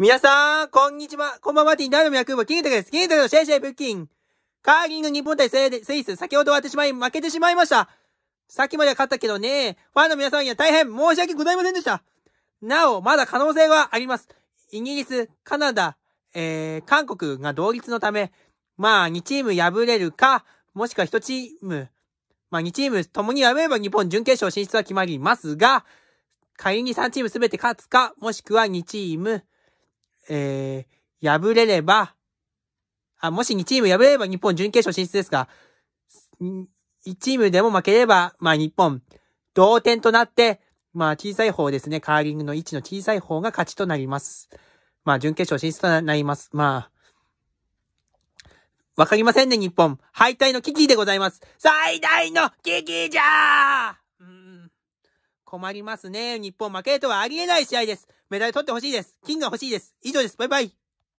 皆さん、こんにちは。こんばんは、ティンダーのー部、キングタクです。キングタクのシェイシェイブッキン。カーリング日本対スイス、先ほど終わってしまい、負けてしまいました。さっきまでは勝ったけどね、ファンの皆さんには大変申し訳ございませんでした。なお、まだ可能性はあります。イギリス、カナダ、えー、韓国が同率のため、まあ、2チーム敗れるか、もしくは1チーム、まあ、2チーム共に敗れれば日本準決勝進出は決まりますが、仮に3チーム全て勝つか、もしくは2チーム、えー、敗れれば、あ、もし2チーム破れれば日本準決勝進出ですが、1チームでも負ければ、まあ日本、同点となって、まあ小さい方ですね、カーリングの位置の小さい方が勝ちとなります。まあ準決勝進出となります。まあ、わかりませんね、日本。敗退の危機でございます。最大の危機じゃー困りますね。日本負けるとはありえない試合です。メダル取ってほしいです。金が欲しいです。以上です。バイバイ。